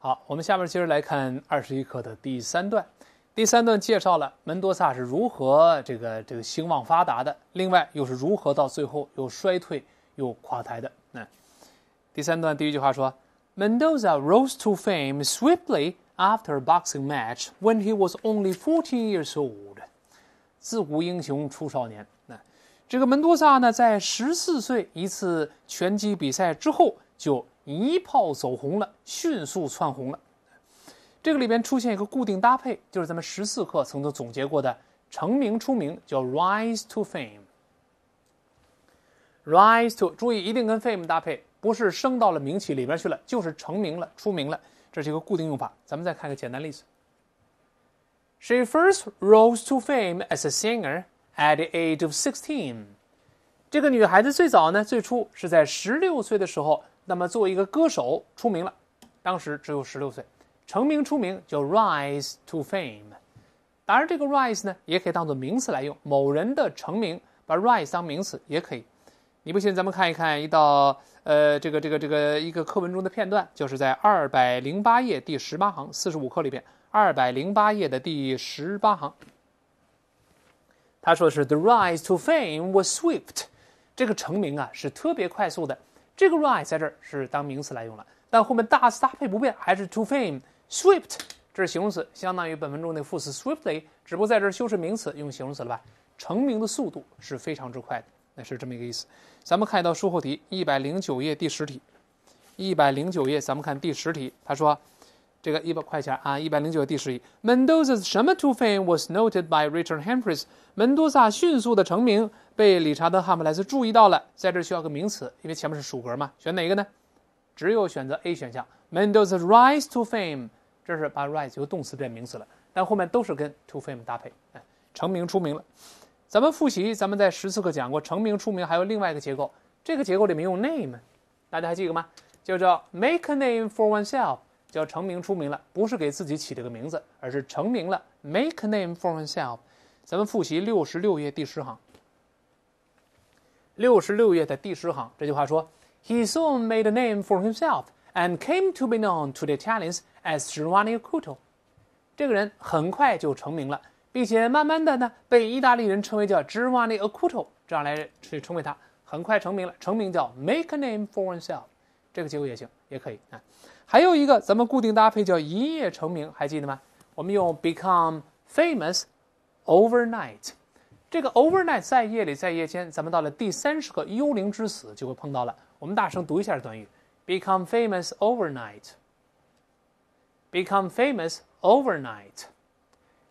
好，我们下面接着来看二十一课的第三段。第三段介绍了门多萨是如何这个这个兴旺发达的，另外又是如何到最后又衰退又垮台的。那第三段第一句话说：“Mendoza rose to fame swiftly after a boxing match when he was only fourteen years old。”自古英雄出少年。那这个门多萨呢，在十四岁一次拳击比赛之后就。一炮走红了，迅速窜红了。这个里边出现一个固定搭配，就是咱们十四课曾经总结过的“成名出名”，叫 “rise to fame”。“rise to” 注意，一定跟 “fame” 搭配，不是升到了名气里边去了，就是成名了、出名了。这是一个固定用法。咱们再看个简单例子：“She first rose to fame as a singer at the age of sixteen。”这个女孩子最早呢，最初是在十六岁的时候。那么，作为一个歌手出名了，当时只有十六岁，成名出名就 rise to fame。当然，这个 rise 呢，也可以当做名词来用，某人的成名，把 rise 当名词也可以。你不信，咱们看一看一道呃，这个这个这个一个课文中的片段，就是在二百零八页第十八行四十五课里边，二百零八页的第十八行，他说的是 the rise to fame was swift，这个成名啊是特别快速的。这个 rise 在这儿是当名词来用了，但后面大词搭配不变，还是 to fame s w i f t 这是形容词，相当于本文中的副词 swiftly，只不过在这儿修饰名词，用形容词了吧？成名的速度是非常之快的，那是这么一个意思。咱们看一道书后题，一百零九页第十题，一百零九页，咱们看第十题，他说。这个一百块钱啊，一百零九第十一。Mendoza's 什么 to fame was noted by Richard Humphries。门多萨迅速的成名，被理查德·汉姆莱斯注意到了。在这需要个名词，因为前面是属格嘛，选哪个呢？只有选择 A 选项。Mendoza's rise to fame，这是把 rise 由动词变名词了，但后面都是跟 to fame 搭配，哎，成名出名了。咱们复习，咱们在十四课讲过，成名出名还有另外一个结构，这个结构里面用 name，大家还记得吗？叫做 make a name for oneself。叫成名出名了，不是给自己起这个名字，而是成名了，make a name for himself。咱们复习六十六页第十行，六十六页的第十行这句话说：“He soon made a name for himself and came to be known to the Italians as Giovanni Acuto。”这个人很快就成名了，并且慢慢的呢，被意大利人称为叫 Giovanni Acuto，这样来去称为他。很快成名了，成名叫 make a name for himself，这个结果也行，也可以啊。还有一个咱们固定搭配叫一夜成名，还记得吗？我们用 become famous overnight。这个 overnight 在夜里，在夜间。咱们到了第三十个《幽灵之死》就会碰到了。我们大声读一下短语：become famous overnight。become famous overnight，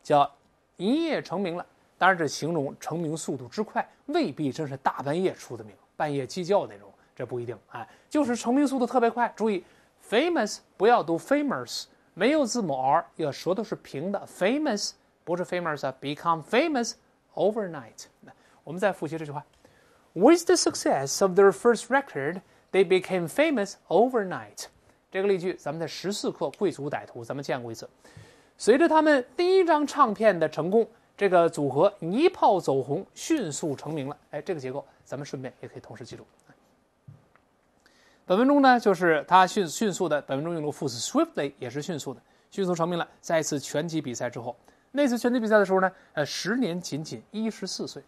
叫一夜成名了。当然，这形容成名速度之快，未必真是大半夜出的名，半夜鸡叫那种，这不一定。哎，就是成名速度特别快。注意。Famous 不要读 famous，没有字母 r，要舌头是平的。Famous 不是 famous 啊，become famous overnight。我们再复习这句话：With the success of their first record，they became famous overnight。这个例句咱们在十四课《贵族歹徒》咱们见过一次。随着他们第一张唱片的成功，这个组合一炮走红，迅速成名了。哎，这个结构咱们顺便也可以同时记住。本文中呢，就是他迅迅速的本文中用了 f 词 s s w i f t l y 也是迅速的，迅速成名了。在一次拳击比赛之后，那次拳击比赛的时候呢，呃，时年仅仅一十四岁，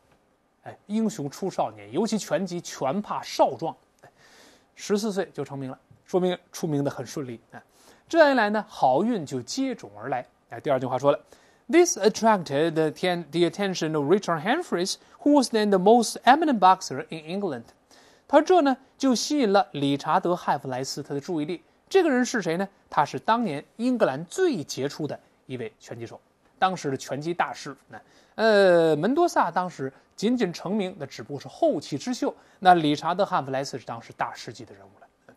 哎，英雄出少年，尤其拳击拳怕少壮，十四岁就成名了，说明出名的很顺利啊。这样一来呢，好运就接踵而来。哎，第二句话说了，this attracted the attention of Richard Humphries，who was then the most eminent boxer in England。他这呢，就吸引了理查德·汉弗莱斯他的注意力。这个人是谁呢？他是当年英格兰最杰出的一位拳击手，当时的拳击大师。那，呃，门多萨当时仅仅成名，那只不过是后起之秀。那理查德·汉弗莱斯是当时大师级的人物了。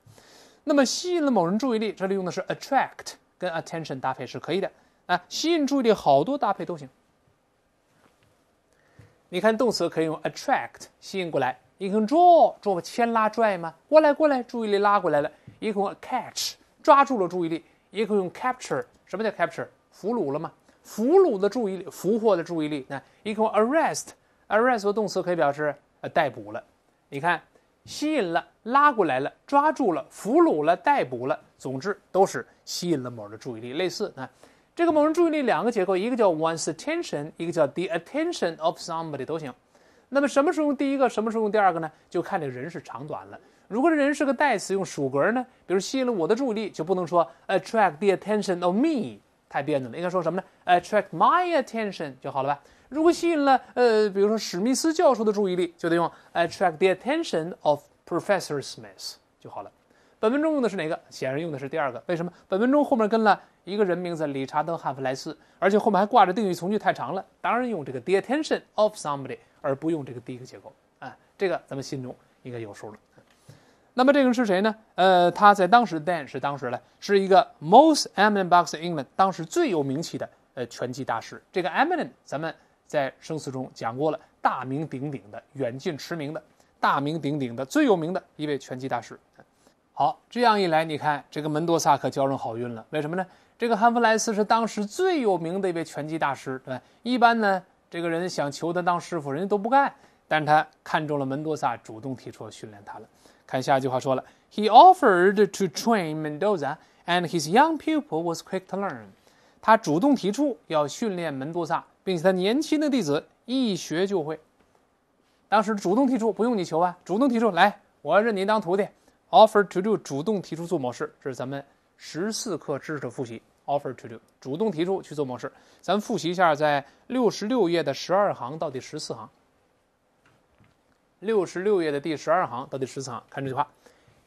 那么，吸引了某人注意力，这里用的是 attract 跟 attention 搭配是可以的。啊，吸引注意力，好多搭配都行。你看，动词可以用 attract 吸引过来。用 draw draw 牵拉拽吗？过来过来，注意力拉过来了。个 catch 抓住了注意力，一个用 capture。什么叫 capture？俘虏了吗？俘虏的注意力，俘获的注意力。那个 arrest arrest 动词可以表示呃逮捕了。你看，吸引了，拉过来了，抓住了，俘虏了，逮捕了。总之都是吸引了某人的注意力。类似啊，这个某人注意力两个结构，一个叫 one's attention，一个叫 the attention of somebody 都行。那么什么时候用第一个，什么时候用第二个呢？就看这个人是长短了。如果这人是个代词，用属格呢？比如吸引了我的注意力，就不能说 attract the attention of me，太别扭了。应该说什么呢？attract my attention 就好了吧。如果吸引了呃，比如说史密斯教授的注意力，就得用 attract the attention of Professor Smith，就好了。本文中用的是哪个？显然用的是第二个。为什么？本文中后面跟了一个人名字理查德·汉弗莱斯，而且后面还挂着定语从句，太长了，当然用这个 the attention of somebody。而不用这个第一个结构，啊，这个咱们心中应该有数了。那么这个是谁呢？呃，他在当时，Dan 是当时呢，是一个 most eminent boxer in England，当时最有名气的呃拳击大师。这个 Eminent 咱们在生词中讲过了，大名鼎鼎的、远近驰名的、大名鼎鼎的、最有名的一位拳击大师。好，这样一来，你看这个门多萨可交上好运了。为什么呢？这个汉弗莱斯是当时最有名的一位拳击大师，对吧？一般呢。这个人想求他当师傅，人家都不干。但他看中了门多萨，主动提出训练他了。看下一句话说了，He offered to train Mendoza, and his young pupil was quick to learn。他主动提出要训练门多萨，并且他年轻的弟子一学就会。当时主动提出，不用你求啊，主动提出来，我要认你当徒弟。Offer to do 主动提出做某事，这是咱们十四课知识的复习。offer to do，主动提出去做某事。咱们复习一下，在六十六页的十二行到第十四行。六十六页的第十二行到第十四行，看这句话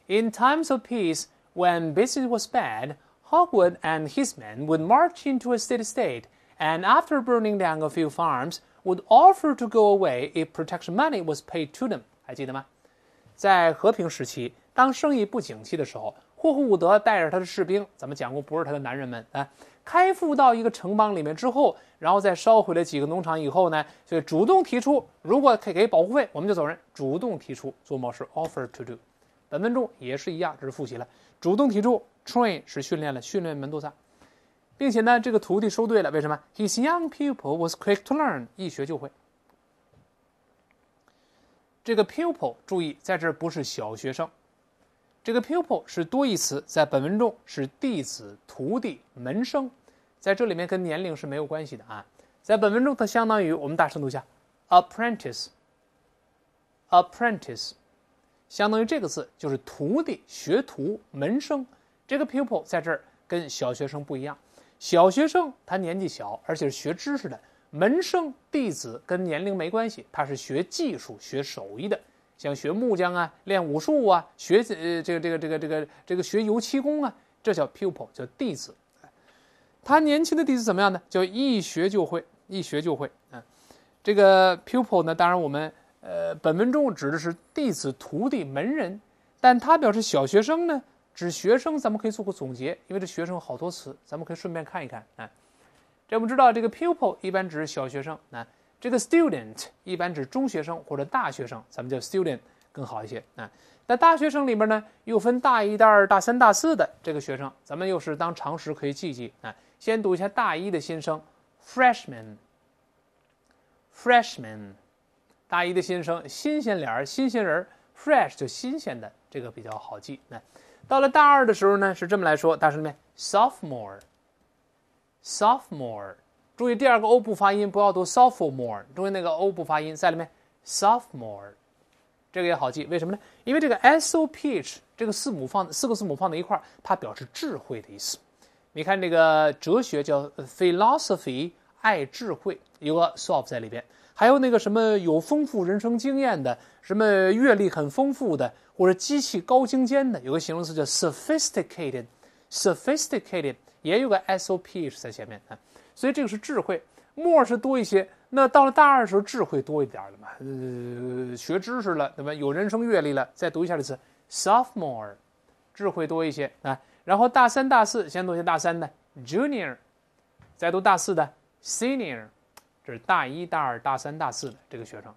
：In times of peace, when business was bad, Hogwood and his men would march into a city state, and after burning down a few farms, would offer to go away if protection money was paid to them。还记得吗？在和平时期，当生意不景气的时候，霍霍伍德带着他的士兵，咱们讲过，不是他的男人们啊，开赴到一个城邦里面之后，然后再烧毁了几个农场以后呢，就主动提出，如果可以给保护费，我们就走人。主动提出，做某事，offer to do。本文中也是一样，只是复习了。主动提出，train 是训练了，训练门多萨，并且呢，这个徒弟收对了，为什么？His young pupil was quick to learn，一学就会。这个 pupil 注意，在这不是小学生。这个 pupil 是多义词，在本文中是弟子、徒弟、门生，在这里面跟年龄是没有关系的啊。在本文中，它相当于我们大声读一下：apprentice，apprentice，相当于这个字就是徒弟、学徒、门生。这个 pupil 在这儿跟小学生不一样，小学生他年纪小，而且是学知识的；门生、弟子跟年龄没关系，他是学技术、学手艺的。想学木匠啊，练武术啊，学呃这个这个这个这个这个学油漆工啊，这叫 pupil，叫弟子。他年轻的弟子怎么样呢？叫一学就会，一学就会。啊，这个 pupil 呢，当然我们呃本文中指的是弟子、徒弟、门人，但他表示小学生呢，指学生。咱们可以做个总结，因为这学生好多词，咱们可以顺便看一看啊。这我们知道，这个 pupil 一般指小学生啊。这个 student 一般指中学生或者大学生，咱们叫 student 更好一些啊。那大学生里边呢，又分大一、大二、大三、大四的这个学生，咱们又是当常识可以记记啊。先读一下大一的新生 freshman，freshman 大一的新生，新鲜脸儿、新鲜人儿，fresh 就新鲜的，这个比较好记。那到了大二的时候呢，是这么来说，大什么 sophomore，sophomore。注意，第二个 o 不发音，不要读 sophomore。注意那个 o 不发音，在里面 sophomore，这个也好记。为什么呢？因为这个 s o p h 这个字母放四个字母放在一块，它表示智慧的意思。你看这个哲学叫 philosophy，爱智慧，有个 s o p 在里边。还有那个什么有丰富人生经验的，什么阅历很丰富的，或者机器高精尖的，有个形容词叫 sophisticated。sophisticated 也有个 s o p h 在前面啊。所以这个是智慧，e 是多一些。那到了大二时候，智慧多一点了嘛？呃，学知识了，那么有人生阅历了。再读一下这个词，Sophomore，智慧多一些啊。然后大三、大四，先读一下大三的 Junior，再读大四的 Senior，这是大一大二大三大四的这个学生。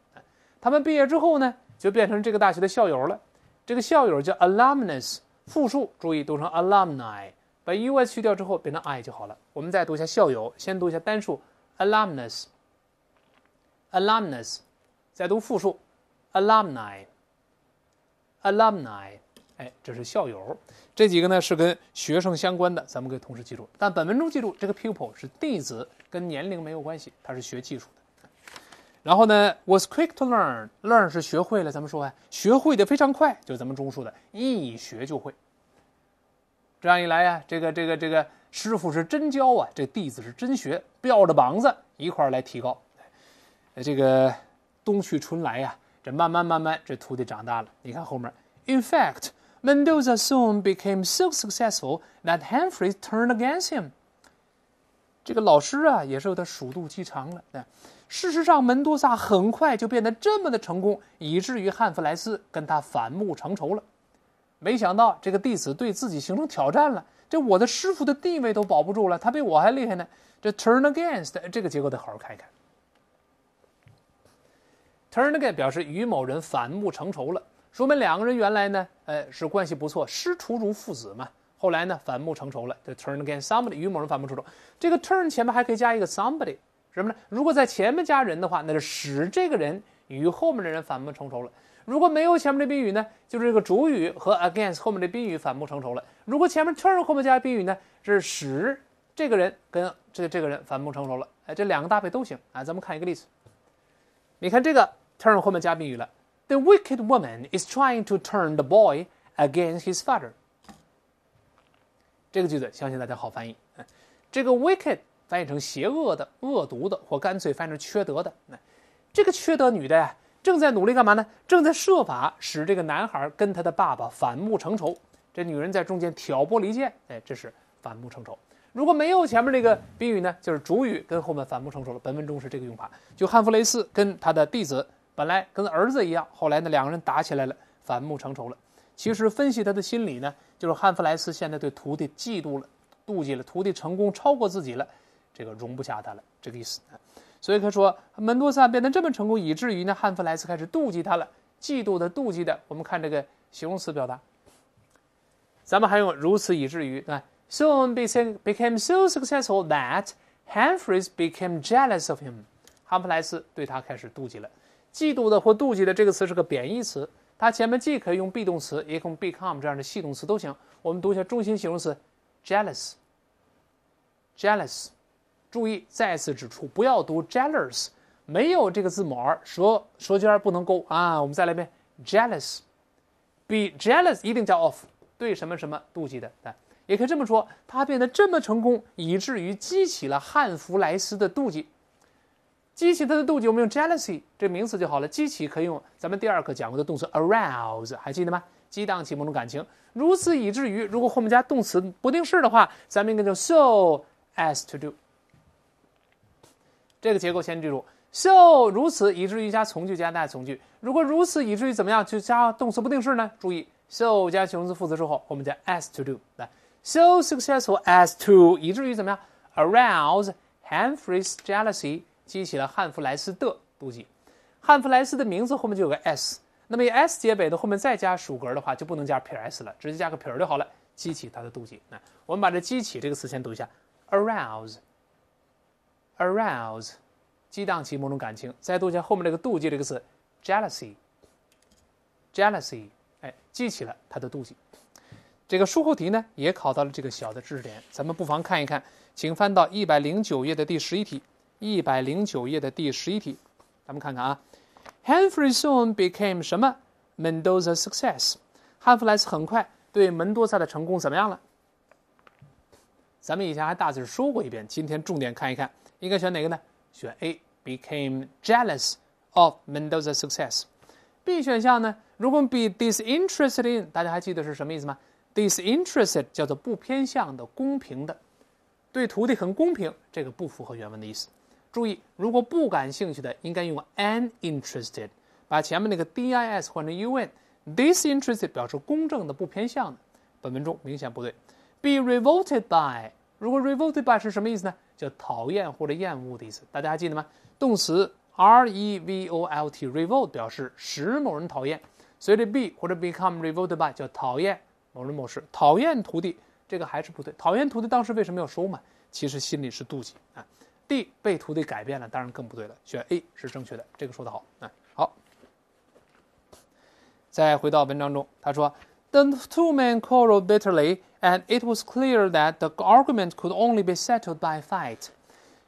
他们毕业之后呢，就变成这个大学的校友了。这个校友叫 Alumnus，复数，注意读成 Alumni。把 u s 去掉之后，变成 i 就好了。我们再读一下校友，先读一下单数 alumnus，alumnus，再读复数 alumni，alumni。哎，这是校友。这几个呢是跟学生相关的，咱们可以同时记住。但本文中记住这个 pupil 是弟子，跟年龄没有关系，他是学技术的。然后呢，was quick to learn，learn 是学会了，咱们说啊，学会的非常快，就是咱们中说的一学就会。这样一来呀，这个这个这个师傅是真教啊，这弟子是真学，吊着膀子一块来提高。这个冬去春来呀，这慢慢慢慢，这徒弟长大了。你看后面，In fact, m e n d o z a soon became so successful that Humphrey turned against him。这个老师啊，也是有点鼠肚鸡肠了。事实上，门多萨很快就变得这么的成功，以至于汉弗莱斯跟他反目成仇了。没想到这个弟子对自己形成挑战了，这我的师傅的地位都保不住了，他比我还厉害呢。这 turn against 这个结构得好好看一看。turn against 表示与某人反目成仇了，说明两个人原来呢，呃，是关系不错，师徒如父子嘛。后来呢，反目成仇了，就 turn against somebody 与某人反目成仇。这个 turn 前面还可以加一个 somebody，什么呢？如果在前面加人的话，那就使这个人与后面的人反目成仇了。如果没有前面的宾语呢，就是这个主语和 against 后面的宾语反目成仇了。如果前面 turn 后面加宾语呢，是使这个人跟这这个人反目成仇了。哎，这两个搭配都行。啊。咱们看一个例子，你看这个 turn 后面加宾语了，The wicked woman is trying to turn the boy against his father。这个句子相信大家好翻译。这个 wicked 翻译成邪恶的、恶毒的，或干脆翻译成缺德的。这个缺德女的呀。正在努力干嘛呢？正在设法使这个男孩跟他的爸爸反目成仇。这女人在中间挑拨离间，哎，这是反目成仇。如果没有前面这个宾语呢，就是主语跟后面反目成仇了。本文中是这个用法。就汉弗雷斯跟他的弟子，本来跟儿子一样，后来呢两个人打起来了，反目成仇了。其实分析他的心理呢，就是汉弗莱斯现在对徒弟嫉妒了、妒忌了，徒弟成功超过自己了，这个容不下他了，这个意思。所以他说门多萨变得这么成功，以至于呢汉弗莱斯开始妒忌他了，嫉妒的、妒忌的。我们看这个形容词表达。咱们还用如此以至于，对吧？So o n b e c became so successful that h a m p h r i e s became jealous of him。汉弗莱斯对他开始妒忌了，嫉妒的或妒忌的这个词是个贬义词，它前面既可以用 be 动词，也可用 become 这样的系动词都行。我们读一下中心形容词，jealous，jealous。注意，再次指出，不要读 jealous，没有这个字母儿，舌舌尖不能勾啊！我们再来一遍，jealous，be jealous 一定加 of，对什么什么妒忌的啊！也可以这么说，他变得这么成功，以至于激起了汉弗莱斯的妒忌，激起他的妒忌，我们用 jealousy 这个名词就好了。激起可以用咱们第二课讲过的动词 arouse，还记得吗？激荡起某种感情。如此以至于，如果后面加动词不定式的话，咱们应该用 so as to do。这个结构先记住，so 如此以至于加从句加 that 从句，如果如此以至于怎么样就加动词不定式呢？注意，so 加形容词副词之后，我们加 as to do。来，so successful as to 以至于怎么样，arouse Humphrey's jealousy，激起了汉弗莱斯的妒忌。汉弗莱斯的名字后面就有个 s，那么以 s 结尾的后面再加属格的话就不能加撇 s 了，直接加个撇就好了。激起他的妒忌。来，我们把这激起这个词先读一下，arouse。arouse 激荡起某种感情，再读一下后面这个妒忌这个词，jealousy，jealousy，哎，激起了他的妒忌。这个术后题呢也考到了这个小的知识点，咱们不妨看一看，请翻到一百零九页的第十一题。一百零九页的第十一题，咱们看看啊，Hanfrey soon became 什么 Mendoza success。汉弗莱斯很快对门多萨的成功怎么样了？咱们以前还大致说过一遍，今天重点看一看。应该选哪个呢？选 A，became jealous of m e n d o z a s success。B 选项呢？如果 be disinterested in，大家还记得是什么意思吗？disinterested 叫做不偏向的、公平的，对徒弟很公平，这个不符合原文的意思。注意，如果不感兴趣的，应该用 uninterested，把前面那个 D-I-S 换成 U-N，disinterested 表示公正的、不偏向的。本文中明显不对。be revolted by。如果 revolted by 是什么意思呢？叫讨厌或者厌恶的意思。大家还记得吗？动词 r e v o l t revolt 表示使某人讨厌，随着 be 或者 become revolted by 叫讨厌某人某事。讨厌徒弟这个还是不对。讨厌徒弟当时为什么要收嘛？其实心里是妒忌啊。D 被徒弟改变了，当然更不对了。选 A 是正确的。这个说的好啊。好，再回到文章中，他说。The two men quarrel bitterly, and it was clear that the argument could only be settled by fight。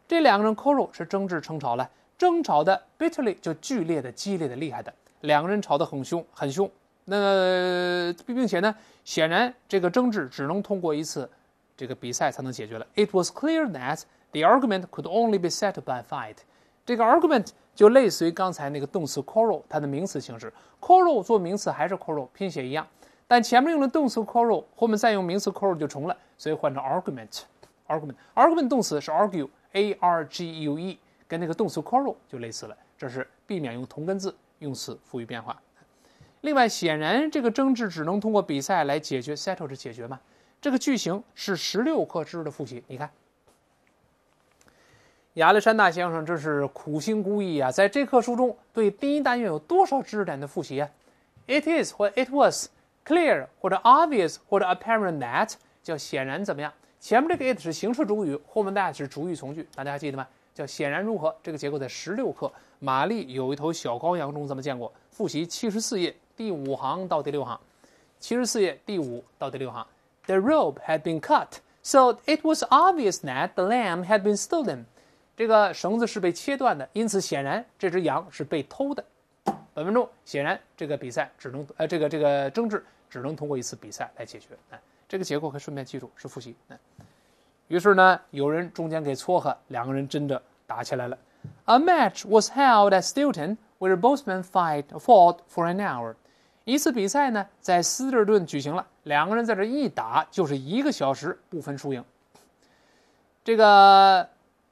这两个人 quarrel 是争执、争吵了，争吵的 bitterly 就剧烈的、激烈的、厉害的，两个人吵得很凶、很凶。那并且呢，显然这个争执只能通过一次这个比赛才能解决了。It was clear that the argument could only be settled by fight。这个 argument 就类似于刚才那个动词 quarrel 它的名词形式，quarrel 做名词还是 quarrel，拼写一样。但前面用了动词 quarrel，后面再用名词 quarrel 就重了，所以换成 argument。argument，argument 动词是 argue，a r g u e，跟那个动词 quarrel 就类似了。这是避免用同根字用词赋予变化。另外，显然这个争执只能通过比赛来解决，settle 的解决嘛。这个句型是十六课知识的复习。你看，亚历山大先生，这是苦心孤诣啊！在这课书中对第一单元有多少知识点的复习？It is 或 It was。clear 或者 obvious 或者 apparent that 叫显然怎么样？前面这个 it 是形式主语，后面 that 是主语从句，大家还记得吗？叫显然如何？这个结构在十六课《玛丽有一头小羔羊》中咱们见过，复习七十四页第五行到第六行，七十四页第五到第六行。The rope had been cut, so it was obvious that the lamb had been stolen. 这个绳子是被切断的，因此显然这只羊是被偷的。本分钟显然这个比赛只能呃这个这个争执。只能通过一次比赛来解决。哎，这个结构可以顺便记住，是复习。哎，于是呢，有人中间给撮合，两个人真的打起来了。A match was held at s t i l t o n where both men fought for an hour。一次比赛呢，在斯德顿举行了，两个人在这一打就是一个小时，不分输赢。这个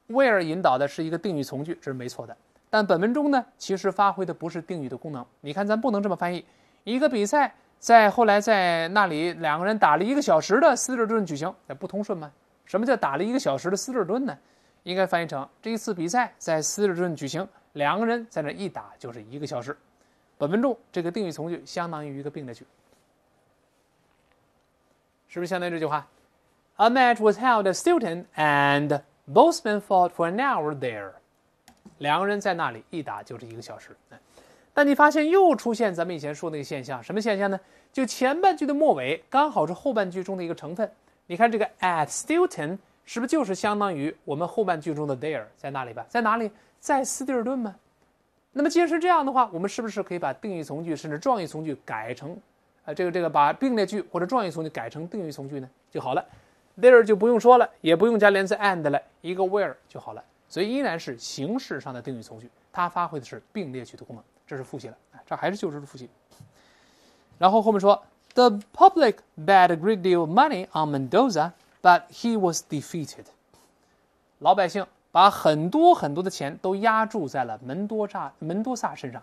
where 引导的是一个定语从句，这是没错的。但本文中呢，其实发挥的不是定语的功能。你看，咱不能这么翻译，一个比赛。在后来，在那里两个人打了一个小时的斯蒂顿举行，那不通顺吗？什么叫打了一个小时的斯蒂顿呢？应该翻译成这一次比赛在斯蒂顿举行，两个人在那一打就是一个小时，本分中这个定语从句相当于一个并列句，是不是相当于这句话？A match was held at Stilton and both men fought for an hour there，两个人在那里一打就是一个小时。那你发现又出现咱们以前说那个现象，什么现象呢？就前半句的末尾刚好是后半句中的一个成分。你看这个 at Stilton，是不是就是相当于我们后半句中的 there 在哪里吧？在哪里？在斯蒂尔顿吗？那么既然是这样的话，我们是不是可以把定语从句甚至状语从句改成，啊这个这个把并列句或者状语从句改成定语从句呢？就好了，there 就不用说了，也不用加连词 and 了一个 where 就好了。所以依然是形式上的定语从句，它发挥的是并列句的功能。这是复习了，这还是旧知识复习。然后后面说，The public bet a great deal of money on Mendoza, but he was defeated。老百姓把很多很多的钱都压注在了门多扎门多萨身上，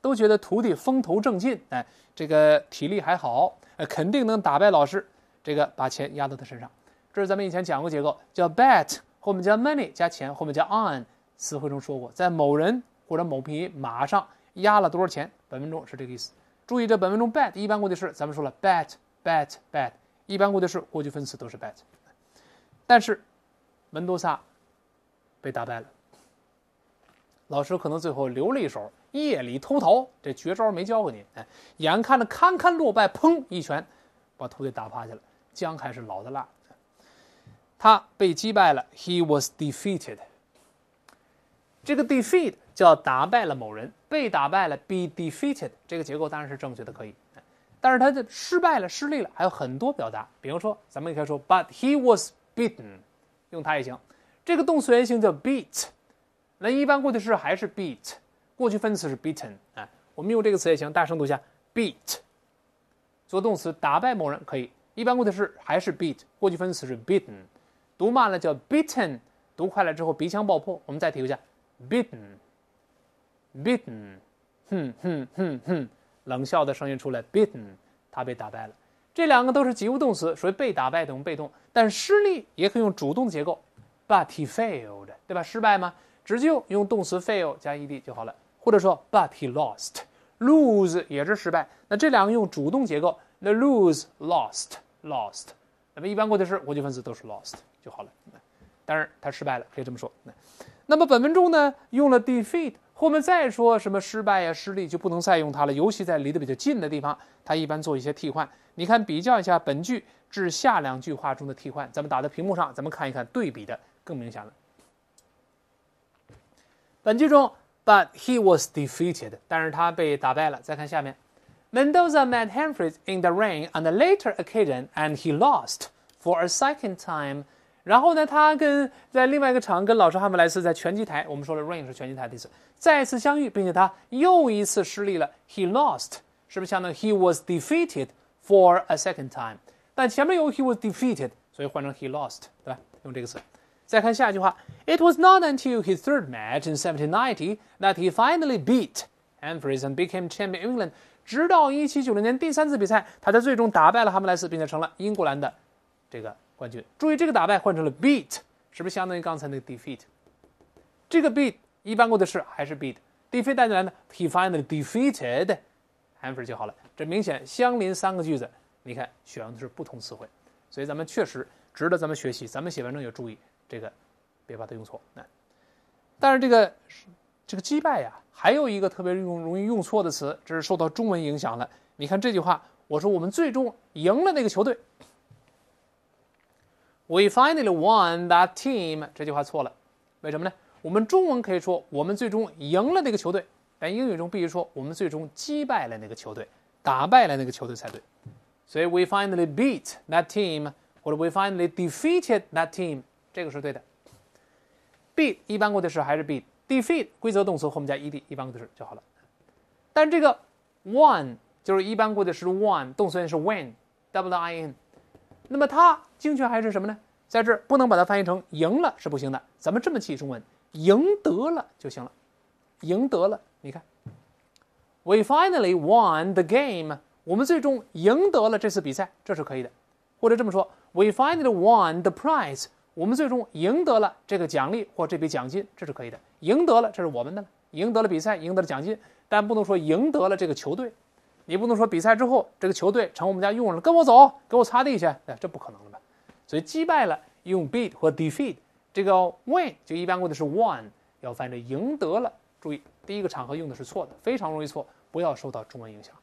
都觉得徒弟风头正劲，哎，这个体力还好，呃，肯定能打败老师。这个把钱压到他身上，这是咱们以前讲过结构，叫 bet 后面加 money 加钱，后面加 on 词汇中说过，在某人或者某匹马上。压了多少钱？本分钟是这个意思。注意，这本分钟 bet 一般过去式，咱们说了，bet，bet，bet，一般过去式，过去分词都是 bet。但是门多萨被打败了。老师可能最后留了一手，夜里偷逃，这绝招没教给你。哎，眼看着堪堪落败，砰！一拳把徒弟打趴下了。姜还是老的辣。他被击败了，He was defeated。这个 defeat。叫打败了某人，被打败了，be defeated，这个结构当然是正确的，可以。但是他的失败了、失利了，还有很多表达，比如说咱们可以说，but he was beaten，用它也行。这个动词原形叫 beat，那一般过去式还是 beat，过去分词是 beaten 啊。我们用这个词也行，大声读一下，beat，做动词打败某人可以。一般过去式还是 beat，过去分词是 beaten，读慢了叫 beaten，读快了之后鼻腔爆破。我们再提一下，beaten。Bitten，哼哼哼哼，冷笑的声音出来。Bitten，他被打败了。这两个都是及物动词，属于被打败，等于被动。但失利也可以用主动结构。But he failed，对吧？失败吗？直接用用动词 fail 加 ed 就好了，或者说 but he lost，lose 也是失败。那这两个用主动结构，t h e lose lost lost，那么一般过去式过去分词都是 lost 就好了。当然他失败了，可以这么说。那么本文中呢，用了 defeat。我们再说什么失败呀、失利就不能再用它了，尤其在离得比较近的地方，它一般做一些替换。你看，比较一下本句至下两句话中的替换，咱们打在屏幕上，咱们看一看对比的更明显了。本句中，But he was defeated，但是他被打败了。再看下面，Mendoza met Humphreys in the rain on a later occasion，and he lost for a second time。然后呢，他跟在另外一个场跟老师哈姆莱斯在拳击台，我们说了，rain 是拳击台的意思，再次相遇，并且他又一次失利了，he lost 是不是相当于 he was defeated for a second time？但前面有 he was defeated，所以换成 he lost，对吧？用这个词。再看下一句话，It was not until his third match in 1790 that he finally beat a n m p h r i e s and became champion England。直到1790年第三次比赛，他才最终打败了哈姆莱斯，并且成了英格兰的这个。冠军，注意这个打败换成了 beat，是不是相当于刚才那个 defeat？这个 beat 一般过的是还是 beat？defeat 带进来呢，he f i n d the defeated，answer h 就好了。这明显相邻三个句子，你看选用的是不同词汇，所以咱们确实值得咱们学习。咱们写文章也注意这个，别把它用错。那，但是这个这个击败呀，还有一个特别用容易用错的词，这是受到中文影响了。你看这句话，我说我们最终赢了那个球队。We finally won that team，这句话错了，为什么呢？我们中文可以说我们最终赢了那个球队，但英语中必须说我们最终击败了那个球队，打败了那个球队才对。所以 we finally beat that team，或者 we finally defeated that team，这个是对的。beat 一般过去时还是 beat，defeat 规则动词后面加 e d，一般过去时就好了。但这个 won 就是一般过去时 won，动词原形是 win，w i n。那么它精确还是什么呢？在这不能把它翻译成赢了是不行的，咱们这么记中文，赢得了就行了。赢得了，你看，We finally won the game，我们最终赢得了这次比赛，这是可以的。或者这么说，We finally won the prize，我们最终赢得了这个奖励或这笔奖金，这是可以的。赢得了，这是我们的，赢得了比赛，赢得了奖金，但不能说赢得了这个球队。也不能说比赛之后这个球队成我们家佣人了，跟我走，给我擦地去，哎，这不可能的。所以击败了用 beat 或 defeat，这个 win 就一般过的是 won，要翻译成赢得了。注意第一个场合用的是错的，非常容易错，不要受到中文影响。